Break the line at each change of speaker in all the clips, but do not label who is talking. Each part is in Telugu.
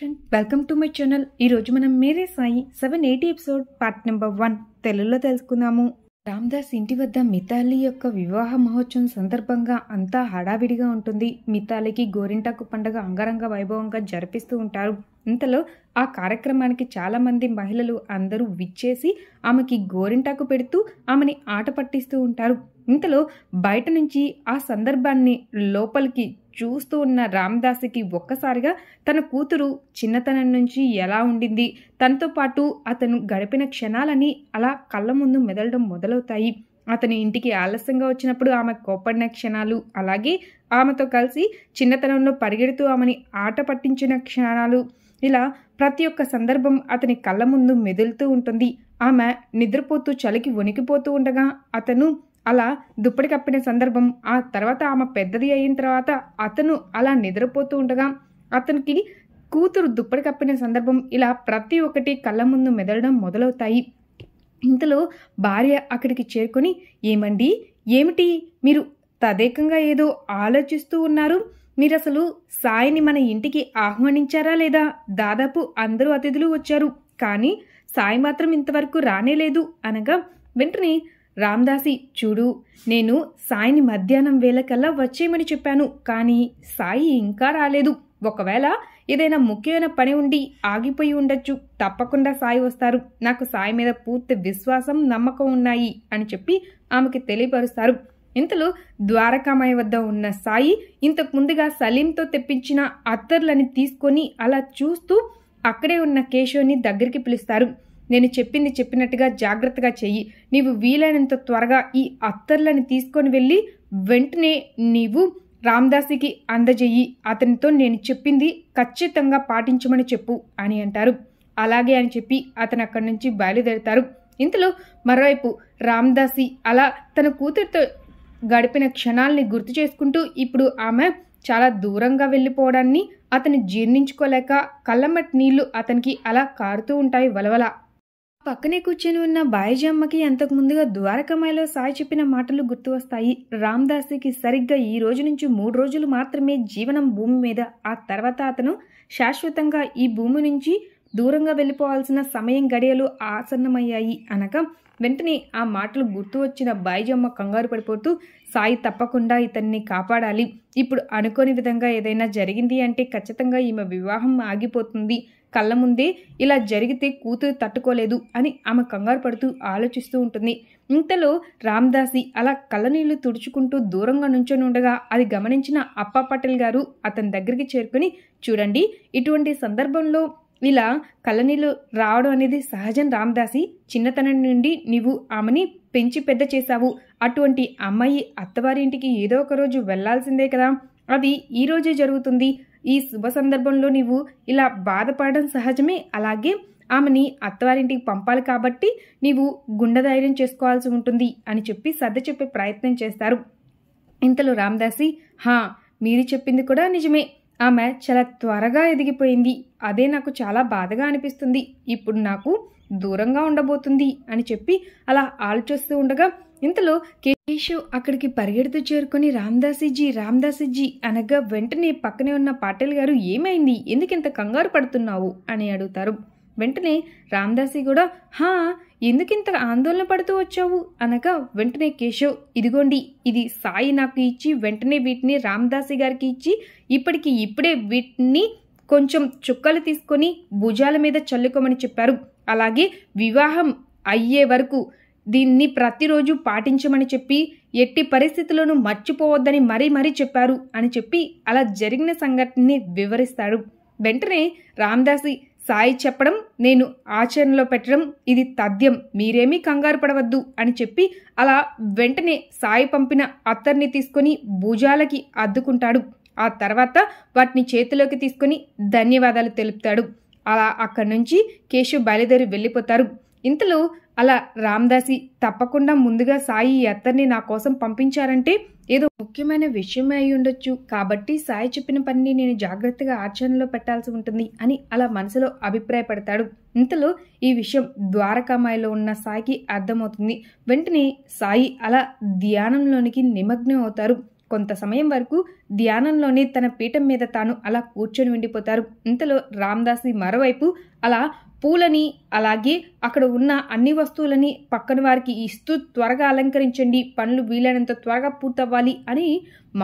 friend welcome to my channel ఈరోజు మనం Mere Sai seven eighty episode part number one తెలుగులో తెలుసుకుందాము రామ్దాస్ ఇంటి వద్ద మితాలి యొక్క వివాహ మహోత్సవం సందర్భంగా అంతా హడావిడిగా ఉంటుంది మితాలికి గోరింటాకు పండుగ అంగరంగ వైభవంగా జరిపిస్తూ ఉంటారు ఇంతలో ఆ కార్యక్రమానికి చాలామంది మహిళలు అందరూ విచ్చేసి ఆమెకి గోరింటాకు పెడుతూ ఆమెని ఆట పట్టిస్తూ ఉంటారు ఇంతలో బయట నుంచి ఆ సందర్భాన్ని లోపలికి చూస్తూ ఉన్న రామదాసుకి ఒక్కసారిగా తన కూతురు చిన్నతనం నుంచి ఎలా ఉండింది తనతో పాటు అతను గడిపిన క్షణాలని అలా కళ్ళ ముందు మెదలడం మొదలవుతాయి అతని ఇంటికి ఆలస్యంగా వచ్చినప్పుడు ఆమె కోపడిన క్షణాలు అలాగే ఆమెతో కలిసి చిన్నతనంలో పరిగెడుతూ ఆమెని ఆట పట్టించిన క్షణాలు ఇలా ప్రతి ఒక్క సందర్భం అతని కళ్ళ ముందు మెదులుతూ ఉంటుంది ఆమె నిద్రపోతూ చలికి వణికిపోతూ ఉండగా అతను అలా దుప్పటి కప్పిన సందర్భం ఆ తర్వాత ఆమె పెద్దది అయిన తర్వాత అతను అలా నిద్రపోతూ ఉండగా అతనికి కూతురు దుప్పటి కప్పిన సందర్భం ఇలా ప్రతి ఒక్కటి కళ్ళ ముందు మెదలడం మొదలవుతాయి ఇంతలో భార్య అక్కడికి చేరుకొని ఏమండి ఏమిటి మీరు తదేకంగా ఏదో ఆలోచిస్తూ ఉన్నారు మీరు అసలు సాయిని మన ఇంటికి ఆహ్వానించారా లేదా దాదాపు అందరూ అతిథులు వచ్చారు కానీ సాయి మాత్రం ఇంతవరకు రానేలేదు అనగా వెంటనే రామ్దాసి చూడు నేను సాయిని మధ్యాహ్నం వేళకల్లా వచ్చేయమని చెప్పాను కానీ సాయి ఇంకా రాలేదు ఒకవేళ ఏదైనా ముఖ్యమైన పని ఉండి ఆగిపోయి ఉండొచ్చు తప్పకుండా సాయి వస్తారు నాకు సాయి మీద పూర్తి విశ్వాసం నమ్మకం ఉన్నాయి అని చెప్పి ఆమెకి తెలియపరుస్తారు ఇంతలో ద్వారకామాయ వద్ద ఉన్న సాయి ఇంతకు ముందుగా సలీంతో తెప్పించిన అత్తర్లని తీసుకొని అలా చూస్తూ అక్కడే ఉన్న కేశవ్ని దగ్గరికి పిలుస్తారు నేను చెప్పింది చెప్పినట్టుగా జాగ్రత్తగా చెయ్యి నీవు వీలైనంత త్వరగా ఈ అత్తర్లని తీసుకొని వెళ్ళి వెంటనే నీవు రామ్దాసికి అందజేయి అతనితో నేను చెప్పింది ఖచ్చితంగా పాటించమని చెప్పు అని అంటారు అలాగే అని చెప్పి అతను అక్కడి నుంచి బయలుదేరుతారు ఇంతలో మరోవైపు రామ్దాసి అలా తన కూతురితో గడిపిన క్షణాల్ని గుర్తు చేసుకుంటూ ఇప్పుడు ఆమె చాలా దూరంగా వెళ్ళిపోవడాన్ని అతను జీర్ణించుకోలేక కళ్ళమట్ నీళ్లు అతనికి అలా కారుతూ ఉంటాయి వలవల పక్కనే కూర్చొని ఉన్న బాయిజమ్మకి అంతకు ముందుగా ద్వారకమాయలో సాయి చెప్పిన మాటలు గుర్తు వస్తాయి రామ్దాస్కి సరిగ్గా ఈ రోజు నుంచి మూడు రోజులు మాత్రమే జీవనం భూమి మీద ఆ తర్వాత అతను శాశ్వతంగా ఈ భూమి నుంచి దూరంగా వెళ్ళిపోవాల్సిన సమయం గడియలు ఆసన్నమయ్యాయి అనగా వెంటనే ఆ మాటలు గుర్తు వచ్చిన బాయిజమ్మ కంగారు పడిపోతూ సాయి తప్పకుండా ఇతన్ని కాపాడాలి ఇప్పుడు అనుకోని విధంగా ఏదైనా జరిగింది అంటే ఖచ్చితంగా ఈమె వివాహం ఆగిపోతుంది కళ్ళ ముందే ఇలా జరిగితే కూతురు తట్టుకోలేదు అని ఆమె కంగారు పడుతూ ఆలోచిస్తూ ఉంటుంది ఇంతలో రామ్దాసి అలా కళ్ళనీళ్లు తుడుచుకుంటూ దూరంగా నుంచొని ఉండగా అది గమనించిన అప్ప పటేల్ గారు అతని దగ్గరికి చేరుకుని చూడండి ఇటువంటి సందర్భంలో ఇలా కళ్ళనీళ్ళు రావడం అనేది సహజం రామదాసి చిన్నతనం నుండి నీవు ఆమెని పెంచి పెద్ద చేశావు అటువంటి అమ్మాయి అత్తవారింటికి ఏదో ఒక రోజు వెళ్లాల్సిందే కదా అది ఈరోజే జరుగుతుంది ఈ శుభ సందర్భంలో నీవు ఇలా బాధపడడం సహజమే అలాగే ఆమెని అత్తవారింటికి పంపాలి కాబట్టి నీవు గుండె ధైర్యం చేసుకోవాల్సి ఉంటుంది అని చెప్పి సర్ది చెప్పే ప్రయత్నం చేస్తారు ఇంతలో రామదాసి హా మీరు చెప్పింది కూడా నిజమే ఆమె చాలా త్వరగా ఎదిగిపోయింది అదే నాకు చాలా బాధగా అనిపిస్తుంది ఇప్పుడు నాకు దూరంగా ఉండబోతుంది అని చెప్పి అలా ఆలోచిస్తూ ఉండగా ఇంతలో కేశవ్ అక్కడికి పరిగెడుతూ చేరుకుని రామ్ రామదాసిజీ అనగా వెంటనే పక్కనే ఉన్న పాటిల్ గారు ఏమైంది ఎందుకింత కంగారు పడుతున్నావు అని అడుగుతారు వెంటనే రామదాసి కూడా హా ఎందుకింత ఆందోళన పడుతూ వచ్చావు అనగా వెంటనే కేశవ్ ఇదిగోండి ఇది సాయి నాకు ఇచ్చి వెంటనే వీటిని రామదాసి గారికి ఇచ్చి ఇప్పటికి ఇప్పుడే వీటిని కొంచెం చుక్కలు తీసుకొని భుజాల మీద చల్లుకోమని చెప్పారు అలాగే వివాహం అయ్యే వరకు దీన్ని ప్రతిరోజు పాటించమని చెప్పి ఎట్టి పరిస్థితుల్లోనూ మర్చిపోవద్దని మరీ మరీ చెప్పారు అని చెప్పి అలా జరిగిన సంఘటనని వివరిస్తాడు వెంటనే రామదాసి సాయి చెప్పడం నేను ఆచరణలో పెట్టడం ఇది తథ్యం మీరేమీ కంగారు పడవద్దు అని చెప్పి అలా వెంటనే సాయి పంపిన అత్తర్ని తీసుకొని భుజాలకి అద్దుకుంటాడు ఆ తర్వాత వాటిని చేతిలోకి తీసుకొని ధన్యవాదాలు తెలుపుతాడు అలా అక్కడి నుంచి కేశవ్ బయలుదేరి వెళ్ళిపోతారు ఇంతలో అలా రామ్దాసి తప్పకుండా ముందుగా సాయి అత్తర్ని నా కోసం పంపించారంటే ఏదో ముఖ్యమైన విషయమే అయి ఉండొచ్చు కాబట్టి సాయి చెప్పిన పనిని నేను జాగ్రత్తగా ఆచరణలో పెట్టాల్సి ఉంటుంది అని అలా మనసులో అభిప్రాయపడతాడు ఇంతలో ఈ విషయం ద్వారకామాయిలో ఉన్న సాయికి అర్థమవుతుంది వెంటనే సాయి అలా ధ్యానంలోనికి నిమగ్నం అవుతారు కొంత సమయం వరకు ధ్యానంలోనే తన పీఠం మీద తాను అలా కూర్చొని ఉండిపోతారు ఇంతలో రామ్దాస్ని మరోవైపు అలా పూలని అలాగే అక్కడ ఉన్న అన్ని వస్తువులని పక్కన వారికి ఇస్తూ త్వరగా అలంకరించండి పనులు వీలైనంత త్వరగా పూర్తవ్వాలి అని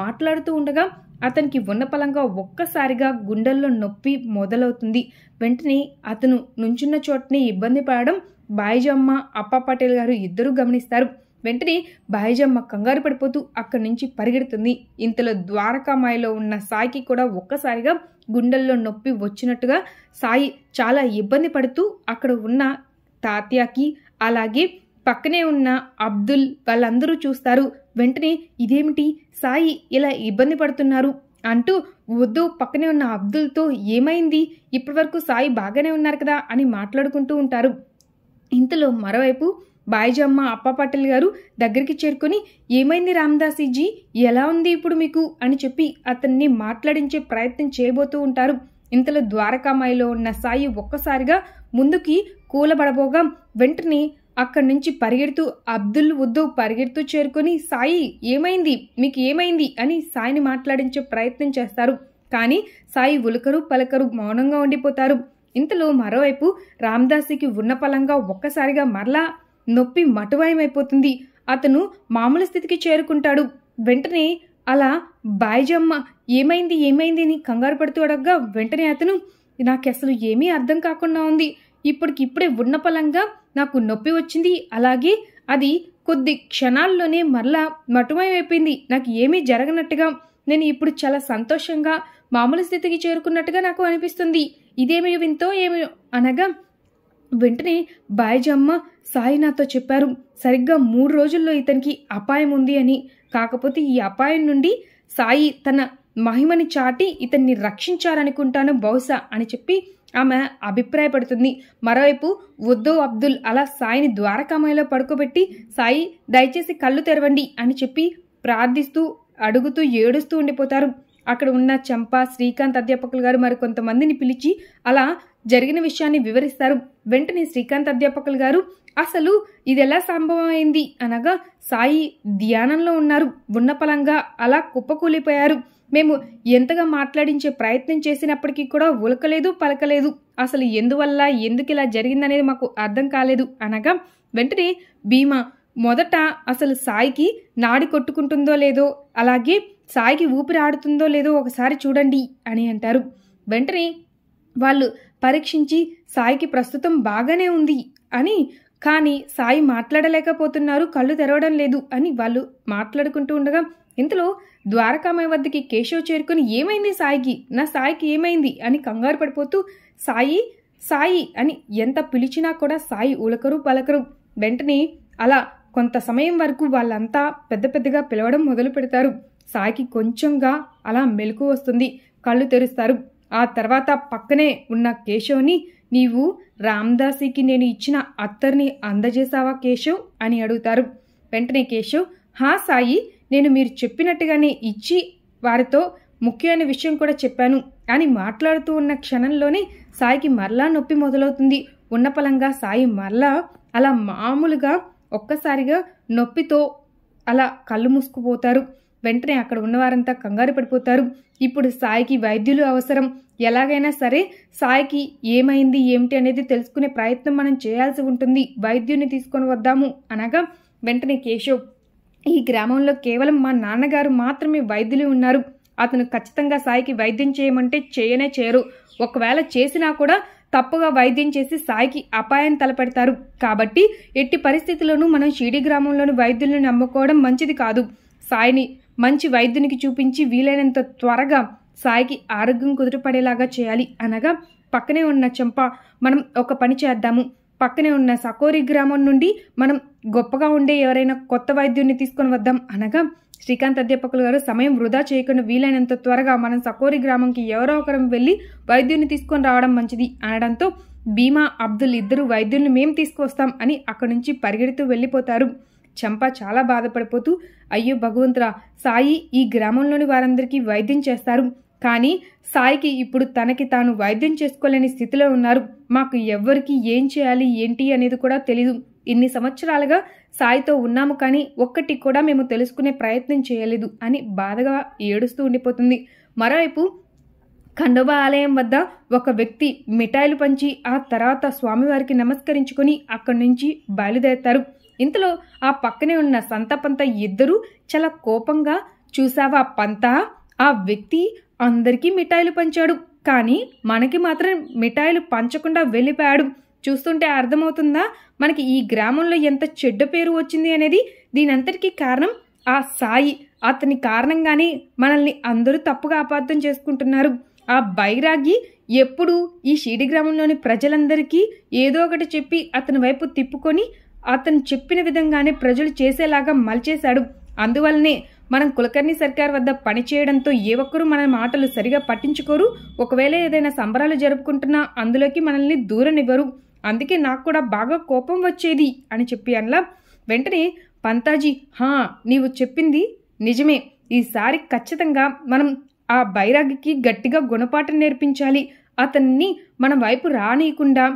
మాట్లాడుతూ ఉండగా అతనికి ఉన్నపలంగా ఒక్కసారిగా గుండెల్లో నొప్పి మొదలవుతుంది వెంటనే అతను నుంచున్న చోటనే ఇబ్బంది పడడం బాయిజమ్మ అప్ప పటేల్ గారు ఇద్దరూ గమనిస్తారు వెంటనే బైజమ్మ కంగారు పడిపోతూ అక్కడి నుంచి పరిగెడుతుంది ఇంతలో ద్వారకామాయలో ఉన్న సాయికి కూడా ఒక్కసారిగా గుండెల్లో నొప్పి వచ్చినట్టుగా సాయి చాలా ఇబ్బంది పడుతూ అక్కడ ఉన్న తాత్యాకి అలాగే పక్కనే ఉన్న అబ్దుల్ వాళ్ళందరూ చూస్తారు వెంటనే ఇదేమిటి సాయి ఇలా ఇబ్బంది పడుతున్నారు అంటూ వద్దు పక్కనే ఉన్న అబ్దుల్తో ఏమైంది ఇప్పటివరకు సాయి బాగానే ఉన్నారు కదా అని మాట్లాడుకుంటూ ఉంటారు ఇంతలో మరోవైపు బాయిజమ్మ అప్పపాటల్ గారు దగ్గరికి చేరుకొని ఏమైంది రామదాసీజీ ఎలా ఉంది ఇప్పుడు మీకు అని చెప్పి అతన్ని మాట్లాడించే ప్రయత్నం చేయబోతూ ఉంటారు ఇంతలో ద్వారకామాయిలో ఉన్న సాయి ఒక్కసారిగా ముందుకి కూలబడబోగా వెంటనే అక్కడి నుంచి పరిగెడుతూ అబ్దుల్ ఉద్దవ్ పరిగెడుతూ చేరుకొని సాయి ఏమైంది మీకు ఏమైంది అని సాయిని మాట్లాడించే ప్రయత్నం చేస్తారు కానీ సాయి ఉలకరు పలకరు మౌనంగా ఉండిపోతారు ఇంతలో మరోవైపు రామదాసికి ఉన్న పలంగా ఒక్కసారిగా మరలా నొప్పి మటువాయమైపోతుంది అతను మామూలు స్థితికి చేరుకుంటాడు వెంటనే అలా బాయిజమ్మ ఏమైంది ఏమైంది అని కంగారు పడుతూ అడగ్గా వెంటనే అతను నాకు అసలు ఏమీ అర్థం కాకుండా ఉంది ఇప్పటికిప్పుడే పలంగా నాకు నొప్పి వచ్చింది అలాగే అది కొద్ది క్షణాల్లోనే మరలా మటుమయమైపోయింది నాకు ఏమీ జరగనట్టుగా నేను ఇప్పుడు చాలా సంతోషంగా మామూలు స్థితికి చేరుకున్నట్టుగా నాకు అనిపిస్తుంది ఇదేమి వింతో ఏమి అనగా వెంటనే బాయిజమ్మ సాయి నాతో చెప్పారు సరిగ్గా మూడు రోజుల్లో ఇతనికి అపాయం ఉంది అని కాకపోతే ఈ అపాయం నుండి సాయి తన మహిమని చాటి ఇతన్ని రక్షించాలనుకుంటాను బహుశా అని చెప్పి ఆమె అభిప్రాయపడుతుంది మరోవైపు ఉద్దో అబ్దుల్ అలా సాయిని ద్వారకామయలో పడుకోబెట్టి సాయి దయచేసి కళ్ళు తెరవండి అని చెప్పి ప్రార్థిస్తూ అడుగుతూ ఏడుస్తూ ఉండిపోతారు అక్కడ ఉన్న చంప శ్రీకాంత్ అధ్యాపకులు గారు మరి కొంతమందిని పిలిచి అలా జరిగిన విషయాన్ని వివరిస్తారు వెంటనే శ్రీకాంత్ అధ్యాపకులు గారు అసలు ఇది ఎలా సంభవమైంది అనగా సాయి ధ్యానంలో ఉన్నారు ఉన్నపలంగా అలా కుప్పకూలిపోయారు మేము ఎంతగా మాట్లాడించే ప్రయత్నం చేసినప్పటికీ కూడా ఉలకలేదు పలకలేదు అసలు ఎందువల్ల ఎందుకు ఇలా జరిగిందనేది మాకు అర్థం కాలేదు అనగా వెంటనే భీమా మొదట అసలు సాయికి నాడి కొట్టుకుంటుందో లేదో అలాగే సాయికి ఊపిరి ఆడుతుందో లేదో ఒకసారి చూడండి అని అంటారు వెంటనే వాళ్ళు పరీక్షించి సాయికి ప్రస్తుతం బాగానే ఉంది అని కానీ సాయి మాట్లాడలేకపోతున్నారు కళ్ళు తెరవడం లేదు అని వాళ్ళు మాట్లాడుకుంటూ ఉండగా ఇంతలో ద్వారకామయ్య వద్దకి కేశవ్ చేరుకుని ఏమైంది సాయికి నా సాయికి ఏమైంది అని కంగారు పడిపోతూ సాయి సాయి అని ఎంత పిలిచినా కూడా సాయి ఉలకరు పలకరు వెంటనే అలా కొంత సమయం వరకు వాళ్ళంతా పెద్ద పెద్దగా పిలవడం మొదలు పెడతారు సాయికి కొంచెంగా అలా మెలకు వస్తుంది కళ్ళు తెరుస్తారు ఆ తర్వాత పక్కనే ఉన్న కేశవ్ని నీవు రామ్దాసికి నేను ఇచ్చిన అత్తర్ని అందజేశావా కేశవ్ అని అడుగుతారు వెంటనే కేశవ్ హా సాయి నేను మీరు చెప్పినట్టుగానే ఇచ్చి వారితో ముఖ్యమైన విషయం కూడా చెప్పాను అని మాట్లాడుతూ ఉన్న క్షణంలోనే సాయికి మరలా నొప్పి మొదలవుతుంది ఉన్న పలంగా సాయి మరలా అలా మామూలుగా ఒక్కసారిగా నొప్పితో అలా కళ్ళు మూసుకుపోతారు వెంటనే అక్కడ ఉన్నవారంతా కంగారు పడిపోతారు ఇప్పుడు సాయికి వైద్యులు అవసరం ఎలాగైనా సరే సాయికి ఏమైంది ఏమిటి అనేది తెలుసుకునే ప్రయత్నం మనం చేయాల్సి ఉంటుంది వైద్యుని తీసుకొని వద్దాము అనగా వెంటనే కేశవ్ ఈ గ్రామంలో కేవలం మా నాన్నగారు మాత్రమే వైద్యులు ఉన్నారు అతను ఖచ్చితంగా సాయికి వైద్యం చేయమంటే చేయనే చేయరు ఒకవేళ చేసినా కూడా తప్పుగా వైద్యం చేసి సాయికి అపాయం తలపెడతారు కాబట్టి ఎట్టి పరిస్థితుల్లోనూ మనం షీడి గ్రామంలోని వైద్యులను నమ్ముకోవడం మంచిది కాదు సాయిని మంచి వైద్యునికి చూపించి వీలైనంత త్వరగా సాయికి ఆరోగ్యం కుదుటపడేలాగా చేయాలి అనగా పక్కనే ఉన్న చెంప మనం ఒక పని చేద్దాము పక్కనే ఉన్న సకోరి గ్రామం నుండి మనం గొప్పగా ఉండే ఎవరైనా కొత్త వైద్యుడిని తీసుకొని వద్దాం అనగా శ్రీకాంత్ అధ్యాపకులు గారు సమయం వృధా చేయకుండా వీలైనంత త్వరగా మనం సకోరి గ్రామంకి ఎవరో ఒకరం వెళ్ళి వైద్యుని తీసుకొని రావడం మంచిది అనడంతో భీమా అబ్దుల్ ఇద్దరు వైద్యుల్ని మేం తీసుకొస్తాం అని అక్కడి నుంచి పరిగెడుతూ వెళ్ళిపోతారు చంపా చాలా బాధపడిపోతూ అయ్యో భగవంతురా సాయి ఈ గ్రామంలోని వారందరికీ వైద్యం చేస్తారు కానీ సాయికి ఇప్పుడు తనకి తాను వైద్యం చేసుకోలేని స్థితిలో ఉన్నారు మాకు ఎవ్వరికి ఏం చేయాలి ఏంటి అనేది కూడా తెలీదు ఇన్ని సంవత్సరాలుగా సాయితో ఉన్నాము కానీ ఒక్కటి కూడా మేము తెలుసుకునే ప్రయత్నం చేయలేదు అని బాధగా ఏడుస్తూ ఉండిపోతుంది మరోవైపు ఖండోబా ఆలయం వద్ద ఒక వ్యక్తి మిఠాయిలు పంచి ఆ తర్వాత స్వామివారికి నమస్కరించుకొని అక్కడి నుంచి బయలుదేరతారు ఇంతలో ఆ పక్కనే ఉన్న సంతపంత ఇద్దరూ చాలా కోపంగా చూసావా పంత ఆ వ్యక్తి అందరికీ మిఠాయిలు పంచాడు కానీ మనకి మాత్రం మిఠాయిలు పంచకుండా వెళ్ళిపోయాడు చూస్తుంటే అర్థమవుతుందా మనకి ఈ గ్రామంలో ఎంత చెడ్డ పేరు వచ్చింది అనేది దీనంతటికీ కారణం ఆ సాయి అతని కారణంగానే మనల్ని అందరూ తప్పుగా అపార్థం చేసుకుంటున్నారు ఆ బైరాగి ఎప్పుడు ఈ షీడి గ్రామంలోని ప్రజలందరికీ ఏదో ఒకటి చెప్పి అతని వైపు తిప్పుకొని అతను చెప్పిన విధంగానే ప్రజలు చేసేలాగా మలిచేశాడు అందువల్లనే మనం కులకర్ణి సర్కార్ వద్ద పనిచేయడంతో ఏ ఒక్కరూ మన మాటలు సరిగా పట్టించుకోరు ఒకవేళ ఏదైనా సంబరాలు జరుపుకుంటున్నా అందులోకి మనల్ని దూరనివ్వరు అందుకే నాకు కూడా బాగా కోపం వచ్చేది అని చెప్పి అన్లా వెంటనే పంతాజీ హా నీవు చెప్పింది నిజమే ఈసారి ఖచ్చితంగా మనం ఆ బైరాగికి గట్టిగా గుణపాఠం నేర్పించాలి అతన్ని మన వైపు రానియకుండా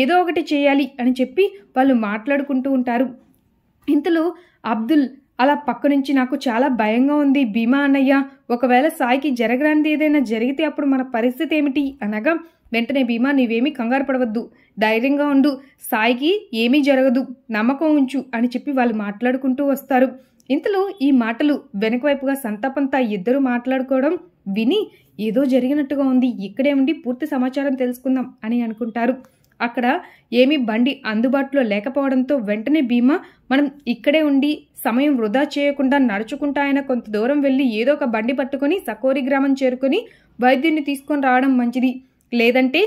ఏదో ఒకటి చేయాలి అని చెప్పి వాళ్ళు మాట్లాడుకుంటూ ఉంటారు ఇంతలో అబ్దుల్ అలా పక్క నుంచి నాకు చాలా భయంగా ఉంది భీమా అన్నయ్య ఒకవేళ సాయికి జరగరానిది ఏదైనా జరిగితే అప్పుడు మన పరిస్థితి ఏమిటి అనగా వెంటనే భీమా నీవేమీ కంగారు పడవద్దు ధైర్యంగా ఉండు సాయికి ఏమీ జరగదు నమ్మకం ఉంచు అని చెప్పి వాళ్ళు మాట్లాడుకుంటూ వస్తారు ఇంతలో ఈ మాటలు వైపుగా సంతాపంతా ఇద్దరు మాట్లాడుకోవడం విని ఏదో జరిగినట్టుగా ఉంది ఇక్కడే ఉండి పూర్తి సమాచారం తెలుసుకుందాం అని అనుకుంటారు అక్కడ ఏమీ బండి అందుబాటులో లేకపోవడంతో వెంటనే భీమా మనం ఇక్కడే ఉండి సమయం వృధా చేయకుండా నడుచుకుంటా ఆయన కొంత దూరం వెళ్ళి ఏదో ఒక బండి పట్టుకొని సకోరి గ్రామం చేరుకొని వైద్యుని తీసుకొని రావడం మంచిది లేదంటే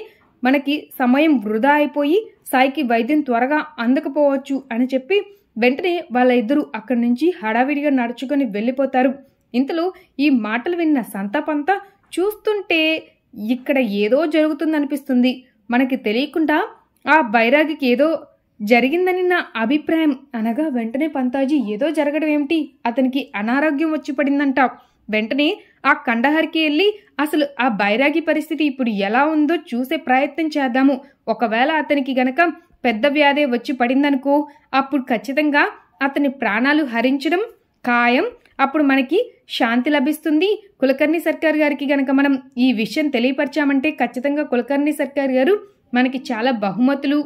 మనకి సమయం వృధా అయిపోయి సాయికి వైద్యం త్వరగా అందకపోవచ్చు అని చెప్పి వెంటనే వాళ్ళ ఇద్దరు అక్కడి నుంచి హడావిడిగా నడుచుకొని వెళ్ళిపోతారు ఇంతలో ఈ మాటలు విన్న సంతాపంతా చూస్తుంటే ఇక్కడ ఏదో జరుగుతుందనిపిస్తుంది మనకి తెలియకుండా ఆ బైరాగికి ఏదో జరిగిందని నా అభిప్రాయం అనగా వెంటనే పంతాజీ ఏదో జరగడం ఏమిటి అతనికి అనారోగ్యం వచ్చి పడిందంట వెంటనే ఆ కండహర్కి వెళ్ళి అసలు ఆ బైరాగి పరిస్థితి ఇప్పుడు ఎలా ఉందో చూసే ప్రయత్నం చేద్దాము ఒకవేళ అతనికి గనక పెద్ద వ్యాధి వచ్చి పడిందనుకో అప్పుడు ఖచ్చితంగా అతని ప్రాణాలు హరించడం ఖాయం అప్పుడు మనకి శాంతి లభిస్తుంది కులకర్ణి సర్కార్ గారికి కనుక మనం ఈ విషయం తెలియపరిచామంటే ఖచ్చితంగా కులకర్ణి సర్కార్ గారు మనకి చాలా బహుమతులు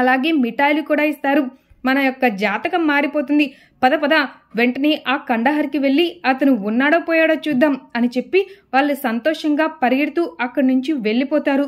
అలాగే మిఠాయిలు కూడా ఇస్తారు మన యొక్క జాతకం మారిపోతుంది పద పద వెంటనే ఆ కండహర్కి వెళ్ళి అతను ఉన్నాడో పోయాడో చూద్దాం అని చెప్పి వాళ్ళు సంతోషంగా పరిగెడుతూ అక్కడి నుంచి వెళ్ళిపోతారు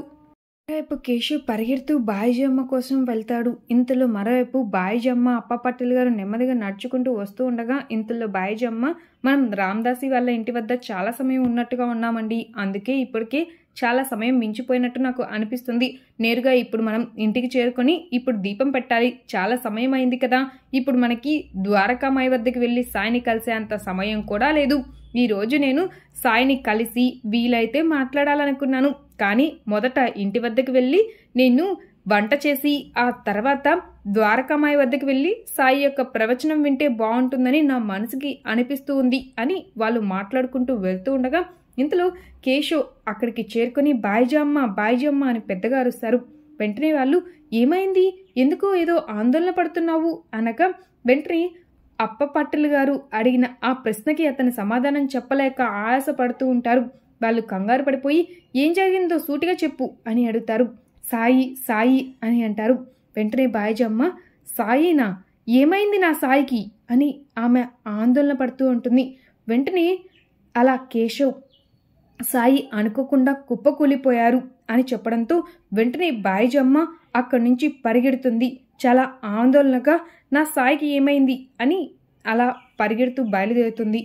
మరోవైపు కేశు పరిగెడుతూ బాయిజమ్మ కోసం వెళ్తాడు ఇంతలో మరోవైపు బాయిజమ్మ అప్పపట్టెలు గారు నెమ్మదిగా నడుచుకుంటూ వస్తూ ఉండగా ఇంతలో బాయిజమ్మ మనం రామ్దాసి వాళ్ళ ఇంటి వద్ద చాలా సమయం ఉన్నట్టుగా ఉన్నామండి అందుకే ఇప్పటికే చాలా సమయం మించిపోయినట్టు నాకు అనిపిస్తుంది నేరుగా ఇప్పుడు మనం ఇంటికి చేరుకొని ఇప్పుడు దీపం పెట్టాలి చాలా సమయం అయింది కదా ఇప్పుడు మనకి ద్వారకా మాయ వద్దకు వెళ్ళి సాయిని కలిసే అంత సమయం కూడా లేదు ఈరోజు నేను సాయిని కలిసి వీలైతే మాట్లాడాలనుకున్నాను కానీ మొదట ఇంటి వద్దకు వెళ్ళి నేను వంట చేసి ఆ తర్వాత ద్వారకామాయి వద్దకు వెళ్ళి సాయి యొక్క ప్రవచనం వింటే బాగుంటుందని నా మనసుకి అనిపిస్తూ ఉంది అని వాళ్ళు మాట్లాడుకుంటూ వెళ్తూ ఉండగా ఇంతలో కేశవ్ అక్కడికి చేరుకొని బాయిజమ్మ బాయిజమ్మ అని పెద్దగా అరుస్తారు వెంటనే వాళ్ళు ఏమైంది ఎందుకో ఏదో ఆందోళన పడుతున్నావు అనగా వెంటనే అప్ప పట్టలు గారు అడిగిన ఆ ప్రశ్నకి అతను సమాధానం చెప్పలేక ఆయాసపడుతూ ఉంటారు వాళ్ళు కంగారు పడిపోయి ఏం జరిగిందో సూటిగా చెప్పు అని అడుగుతారు సాయి సాయి అని అంటారు వెంటనే బాయజమ్మ సాయినా ఏమైంది నా సాయికి అని ఆమె ఆందోళన పడుతూ ఉంటుంది వెంటనే అలా కేశవ్ సాయి అనుకోకుండా కుప్పకూలిపోయారు అని చెప్పడంతో వెంటనే బాయిజమ్మ అక్కడి నుంచి పరిగెడుతుంది చాలా ఆందోళనగా నా సాయికి ఏమైంది అని అలా పరిగెడుతూ బయలుదేరుతుంది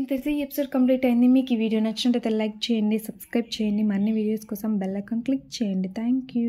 ఇంతటితో ఈ ఎపిసోడ్ కంప్లీట్ అయింది మీకు ఈ వీడియో నచ్చినట్టయితే లైక్ చేయండి సబ్స్క్రైబ్ చేయండి మరిన్ని వీడియోస్ కోసం బెల్లకం క్లిక్ చేయండి థ్యాంక్ యూ